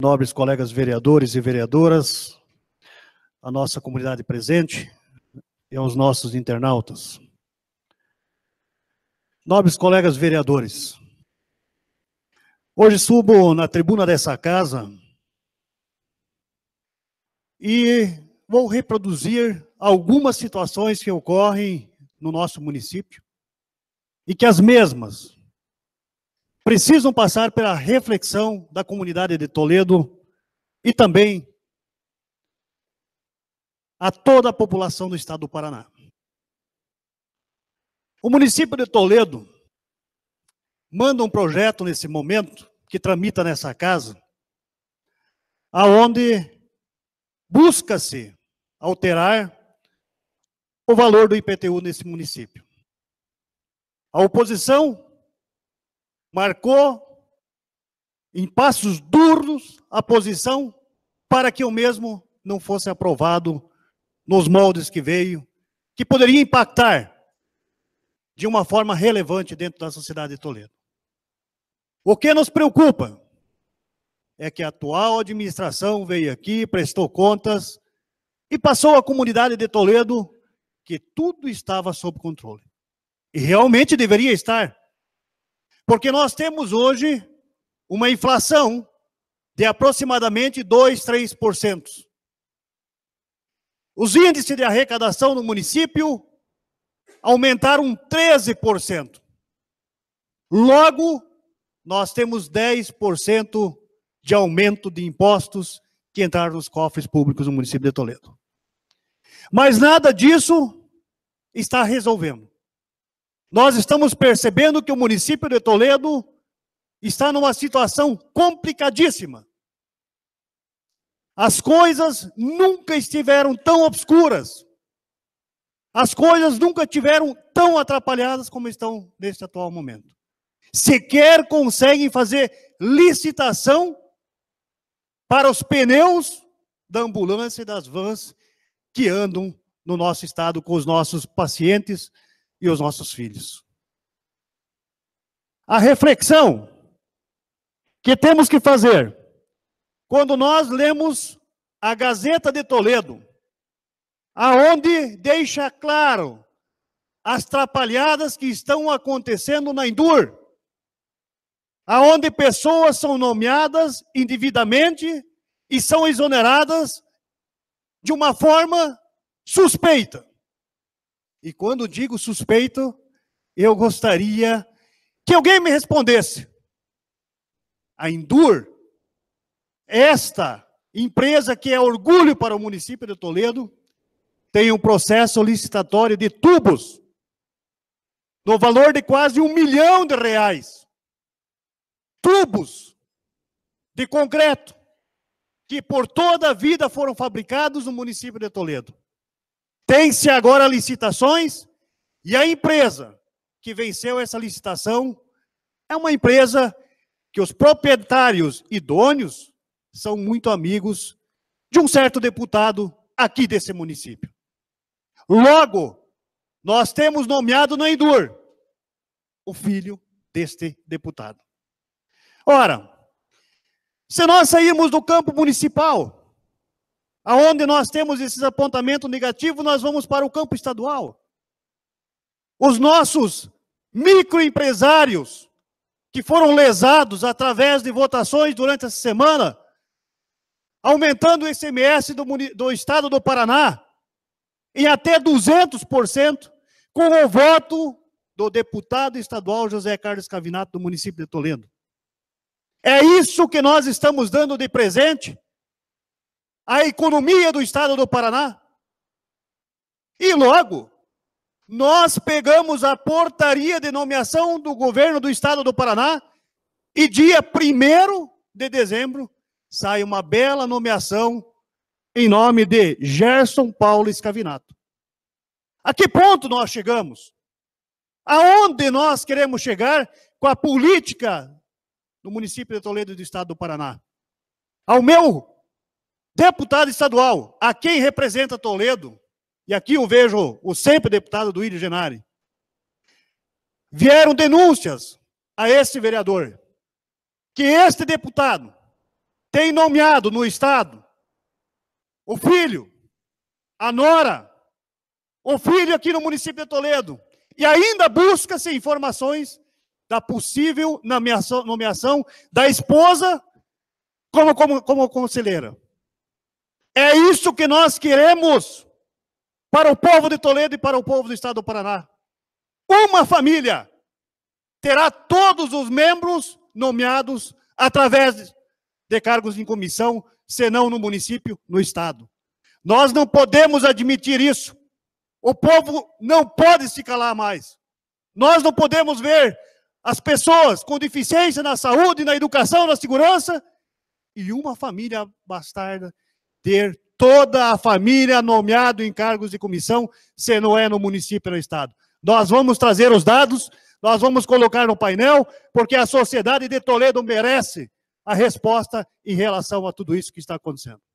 nobres colegas vereadores e vereadoras, a nossa comunidade presente e aos nossos internautas. Nobres colegas vereadores, hoje subo na tribuna dessa casa e vou reproduzir algumas situações que ocorrem no nosso município e que as mesmas precisam passar pela reflexão da comunidade de Toledo e também a toda a população do estado do Paraná. O município de Toledo manda um projeto nesse momento que tramita nessa casa, aonde busca-se alterar o valor do IPTU nesse município. A oposição marcou em passos duros a posição para que o mesmo não fosse aprovado nos moldes que veio, que poderia impactar de uma forma relevante dentro da sociedade de Toledo. O que nos preocupa é que a atual administração veio aqui, prestou contas e passou à comunidade de Toledo que tudo estava sob controle. E realmente deveria estar, porque nós temos hoje uma inflação de aproximadamente 2, 3%. Os índices de arrecadação no município aumentaram 13%. Logo, nós temos 10% de aumento de impostos que entraram nos cofres públicos do município de Toledo. Mas nada disso está resolvendo nós estamos percebendo que o município de Toledo está numa situação complicadíssima. As coisas nunca estiveram tão obscuras. As coisas nunca tiveram tão atrapalhadas como estão neste atual momento. Sequer conseguem fazer licitação para os pneus da ambulância e das vans que andam no nosso estado com os nossos pacientes e os nossos filhos. A reflexão que temos que fazer quando nós lemos a Gazeta de Toledo, aonde deixa claro as trapalhadas que estão acontecendo na Endur, aonde pessoas são nomeadas indevidamente e são exoneradas de uma forma suspeita. E quando digo suspeito, eu gostaria que alguém me respondesse. A Endur, esta empresa que é orgulho para o município de Toledo, tem um processo licitatório de tubos no valor de quase um milhão de reais. Tubos de concreto que por toda a vida foram fabricados no município de Toledo. Tem-se agora licitações e a empresa que venceu essa licitação é uma empresa que os proprietários idôneos são muito amigos de um certo deputado aqui desse município. Logo, nós temos nomeado no Endur o filho deste deputado. Ora, se nós sairmos do campo municipal aonde nós temos esses apontamentos negativos, nós vamos para o campo estadual. Os nossos microempresários que foram lesados através de votações durante essa semana, aumentando o ICMS do, do estado do Paraná em até 200%, com o voto do deputado estadual José Carlos Cavinato, do município de Toledo. É isso que nós estamos dando de presente a economia do estado do Paraná. E logo, nós pegamos a portaria de nomeação do governo do estado do Paraná e dia 1 de dezembro sai uma bela nomeação em nome de Gerson Paulo Escavinato. A que ponto nós chegamos? Aonde nós queremos chegar com a política do município de Toledo e do estado do Paraná? Ao meu Deputado estadual, a quem representa Toledo, e aqui eu vejo o sempre deputado do Írio Genari, vieram denúncias a esse vereador que este deputado tem nomeado no Estado o filho, a nora, o filho aqui no município de Toledo, e ainda busca-se informações da possível nomeação, nomeação da esposa como, como, como conselheira. É isso que nós queremos para o povo de Toledo e para o povo do estado do Paraná. Uma família terá todos os membros nomeados através de cargos em comissão, senão no município, no estado. Nós não podemos admitir isso. O povo não pode se calar mais. Nós não podemos ver as pessoas com deficiência na saúde, na educação, na segurança e uma família bastarda ter toda a família nomeado em cargos de comissão, se não é no município e é no estado. Nós vamos trazer os dados, nós vamos colocar no painel, porque a sociedade de Toledo merece a resposta em relação a tudo isso que está acontecendo.